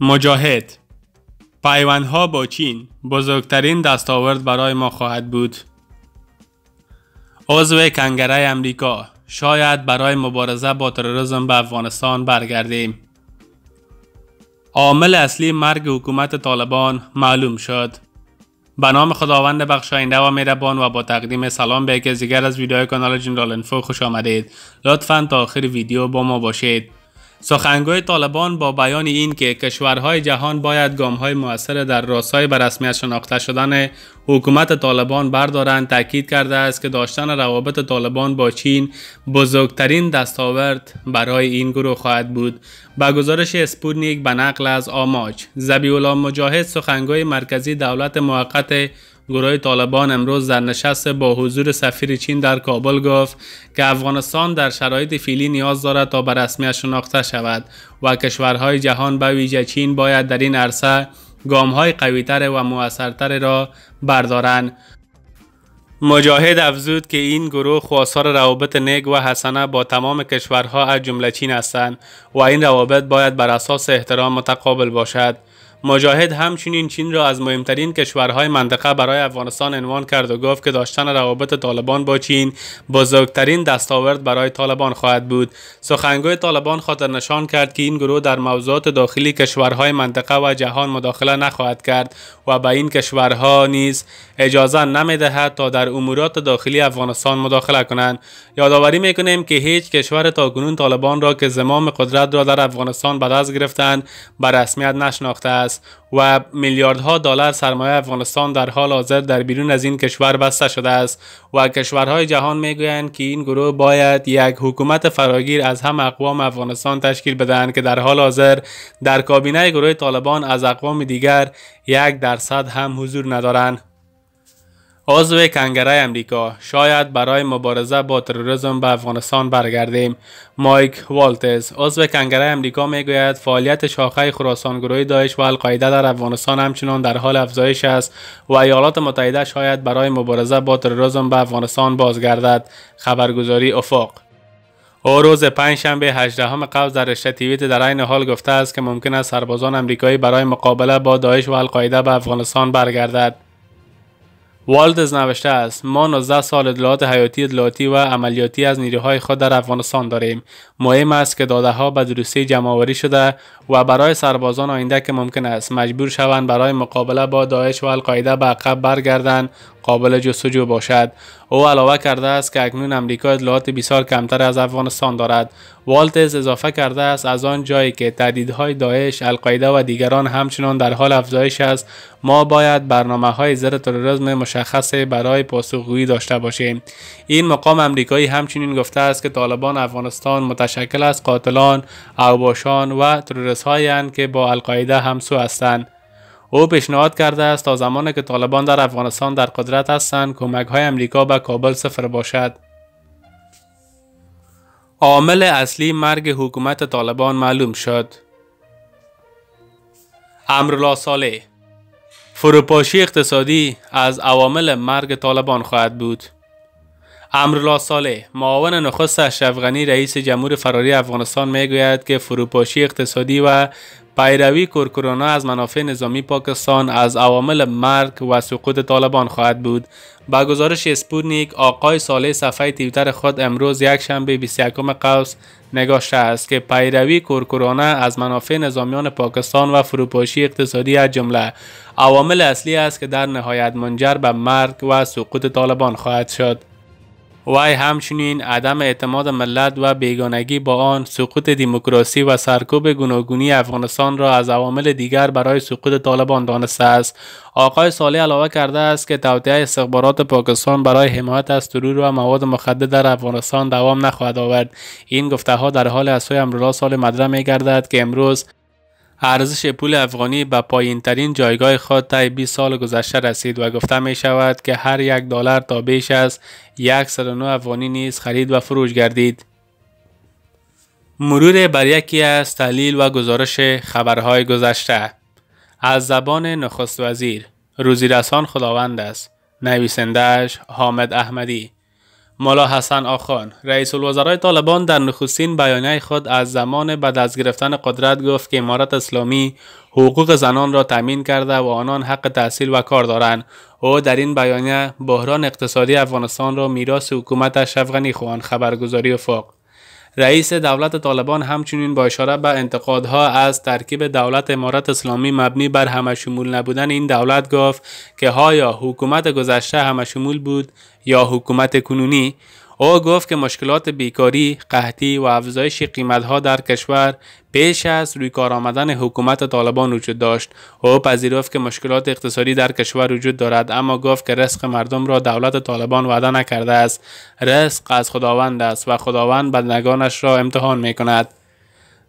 مجاهد ها با چین بزرگترین دستاورد برای ما خواهد بود عضو کنگره امریکا شاید برای مبارزه با تروریسم به افغانستان برگردیم عامل اصلی مرگ حکومت طالبان معلوم شد به نام خداوند بخشاینده و مهربان و با تقدیم سلام به یکی دیگر از ویدیوهای کانال جنرال انفو خوش آمدید لطفا تا آخر ویدیو با ما باشید سخنگوی طالبان با بیان این که کشورهای جهان باید گامهای موثر در راستای به رسمیت شناخته شدن حکومت طالبان بردارند تاکید کرده است که داشتن روابط طالبان با چین بزرگترین دستاورد برای این گروه خواهد بود با گزارش اسپوتنیک به نقل از آماج زبیولا مجاهد سخنگوی مرکزی دولت موقت گروه طالبان امروز در نشست با حضور سفیر چین در کابل گفت که افغانستان در شرایط فیلی نیاز دارد تا به رسمیت شناخته شود و کشورهای جهان به ویژه چین باید در این عرصه گامهای قویتر و موثرتر را بردارند مجاهد افزود که این گروه خواستار روابط نگ و حسنه با تمام کشورها از جمله چین هستند و این روابط باید بر اساس احترام متقابل باشد مجاهد همچنین چین را از مهمترین کشورهای منطقه برای افغانستان عنوان کرد و گفت که داشتن روابط طالبان با چین بزرگترین دستاورد برای طالبان خواهد بود سخنگوی طالبان خاطر نشان کرد که این گروه در موضوعات داخلی کشورهای منطقه و جهان مداخله نخواهد کرد و به این کشورها نیز اجازه نمیدهد تا در امورات داخلی افغانستان مداخله کنند یادآوری میکنیم که هیچ کشور تاکنون طالبان را که زمام قدرت را در افغانستان به دست گرفتند به رسمیت نشناخته است و میلیاردها دلار سرمایه افغانستان در حال حاضر در بیرون از این کشور بسته شده است و کشورهای جهان میگویند که این گروه باید یک حکومت فراگیر از هم اقوام افغانستان تشکیل بدهند که در حال حاضر در کابینه گروه طالبان از اقوام دیگر یک درصد هم حضور ندارند عضو کنگره امریکا شاید برای مبارزه با تروریسم به افغانستان برگردیم مایک والتز عضو کنگره امریکا میگوید فعالیت شاخه خراسان گروه داعش و القاعده در افغانستان همچنان در حال افزایش است و ایالات متحده شاید برای مبارزه با تروریسم به افغانستان بازگردد خبرگزاری افاق او روز پنجشنبه 18 قبض در رشته تیویت در عین حال گفته است که ممکن است سربازان امریکایی برای مقابله با داعش و القاعده به افغانستان برگردد والدز نوشته است ما 19 سال اطلاعات حیاتی اطلاعاتی و عملیاتی از نیروهای خود در افغانستان داریم مهم است که داده ها به درستی جمعآوری شده و برای سربازان آینده که ممکن است مجبور شوند برای مقابله با داعش و القاعده به عقب برگردند قابل جستجو باشد او علاوه کرده است که اکنون امریکا اطلاعات بسیار کمتر از افغانستان دارد والتز اضافه کرده است از آن جایی که تهدیدهای داعش القاعده و دیگران همچنان در حال افزایش است ما باید برنامه های زر تروریسم مشخص برای پاسخگویی داشته باشیم این مقام امریکایی همچنین گفته است که طالبان افغانستان متشکل از قاتلان اوباشان و تروریست هستند که با القاعده همسو هستند او پیشنهاد کرده است تا زمانی که طالبان در افغانستان در قدرت هستند کمک های امریکا به کابل صفر باشد عامل اصلی مرگ حکومت طالبان معلوم شد امرالله صالح فروپاشی اقتصادی از عوامل مرگ طالبان خواهد بود امرالله صالح معاون نخست اشرف رئیس جمهور فراری افغانستان میگوید که فروپاشی اقتصادی و پیروی کورکورانه از منافع نظامی پاکستان از عوامل مرگ و سقوط طالبان خواهد بود با گزارش اسپوتنیک آقای صالح صفحه تویتر خود امروز یک شنبه 21 قوس نگاشته است که پیروی کورکورانه از منافع نظامیان پاکستان و فروپاشی اقتصادی از جمله عوامل اصلی است که در نهایت منجر به مرگ و سقوط طالبان خواهد شد وی همچنین عدم اعتماد ملت و بیگانگی با آن سقوط دموکراسی و سرکوب گوناگونی افغانستان را از عوامل دیگر برای سقوط طالبان دانسته است آقای صالح علاوه کرده است که توطئه استخبارات پاکستان برای حمایت از ترور و مواد مخدر در افغانستان دوام نخواهد آورد این گفته ها در حال از سوی امرالله سال مدره می گردد که امروز ارزش پول افغانی به پایین ترین جایگاه خود تا 20 سال گذشته رسید و گفته می شود که هر یک دلار تا بیش از 109 افغانی نیز خرید و فروش گردید. مرور بر یکی از تحلیل و گزارش خبرهای گذشته از زبان نخست وزیر روزی رسان خداوند است نویسندهش حامد احمدی مالا حسن آخان رئیس الوزرای طالبان در نخستین بیانیه خود از زمان بعد از گرفتن قدرت گفت که امارت اسلامی حقوق زنان را تامین کرده و آنان حق تحصیل و کار دارند او در این بیانیه بحران اقتصادی افغانستان را میراث حکومت اشرف غنی خواهان خبرگزاری افاق رئیس دولت طالبان همچنین با اشاره به انتقادها از ترکیب دولت امارت اسلامی مبنی بر همشمول نبودن این دولت گفت که یا حکومت گذشته همشمول بود یا حکومت کنونی او گفت که مشکلات بیکاری، قحطی و افزایش قیمتها در کشور پیش از روی کار آمدن حکومت طالبان وجود داشت او پذیرفت که مشکلات اقتصادی در کشور وجود دارد اما گفت که رزق مردم را دولت طالبان وعده نکرده است رزق از خداوند است و خداوند بندگانش را امتحان می کند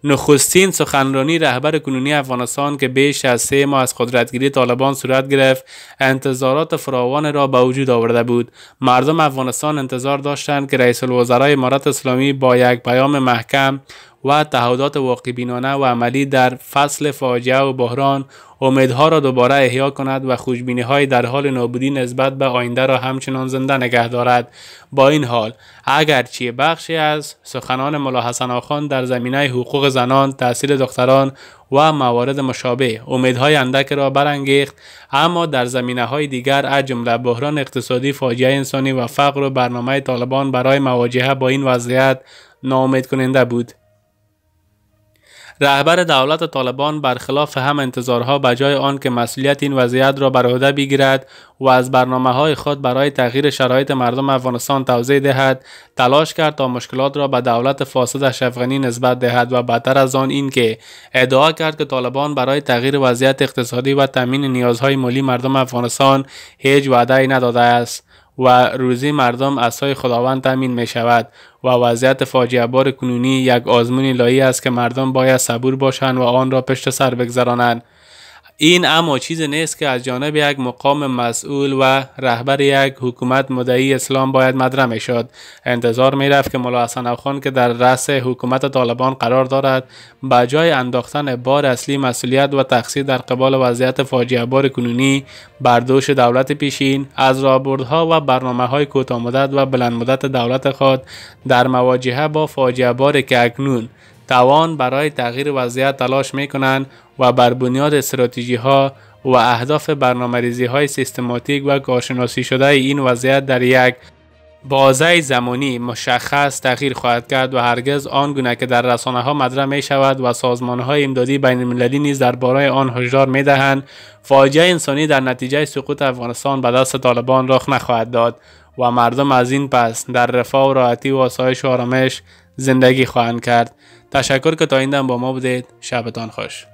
نخستین سخنرانی رهبر کنونی افغانستان که بیش از سه ماه از قدرتگیری طالبان صورت گرفت انتظارات فراوان را به وجود آورده بود مردم افغانستان انتظار داشتند که رئیس الوزرای امارت اسلامی با یک پیام محکم و تعهدات واقع بینانه و عملی در فصل فاجعه و بحران امیدها را دوباره احیا کند و خوشبینی های در حال نابودی نسبت به آینده را همچنان زنده نگه دارد با این حال اگرچه بخشی از سخنان ملا حسن آخان در زمینه حقوق زنان تاثیر دختران و موارد مشابه امیدهای اندک را برانگیخت اما در زمینه های دیگر از جمله بحران اقتصادی فاجعه انسانی و فقر و برنامه طالبان برای مواجهه با این وضعیت نامید کننده بود رهبر دولت طالبان برخلاف هم انتظارها به جای آن که مسئولیت این وضعیت را بر عهده بگیرد و از برنامه های خود برای تغییر شرایط مردم افغانستان توضیح دهد تلاش کرد تا مشکلات را به دولت فاسد شفغنی نسبت دهد و بدتر از آن این که ادعا کرد که طالبان برای تغییر وضعیت اقتصادی و تامین نیازهای ملی مردم افغانستان هیچ وعده نداده است و روزی مردم از خداوند تامین می شود و وضعیت فاجعه بار کنونی یک آزمونی لایی است که مردم باید صبور باشند و آن را پشت سر بگذرانند این اما چیز نیست که از جانب یک مقام مسئول و رهبر یک حکومت مدعی اسلام باید مدره می شد. انتظار می رفت که ملا حسن که در رأس حکومت طالبان قرار دارد به جای انداختن بار اصلی مسئولیت و تقصیر در قبال وضعیت فاجعه بار کنونی بر دوش دولت پیشین از رابردها و برنامه های کوتاه مدت و بلند مدت دولت خود در مواجهه با فاجعه بار که اکنون توان برای تغییر وضعیت تلاش می و بر بنیاد استراتژی ها و اهداف برنامه‌ریزی‌های های سیستماتیک و کارشناسی شده این وضعیت در یک بازه زمانی مشخص تغییر خواهد کرد و هرگز گونه که در رسانه ها مطرح می شود و سازمان های امدادی بین المللی نیز درباره آن هشدار می دهند فاجعه انسانی در نتیجه سقوط افغانستان به دست طالبان رخ نخواهد داد و مردم از این پس در رفاه و راحتی و آسایش و آرامش زندگی خواهند کرد تشکر که تا این با ما بودید شبتان خوش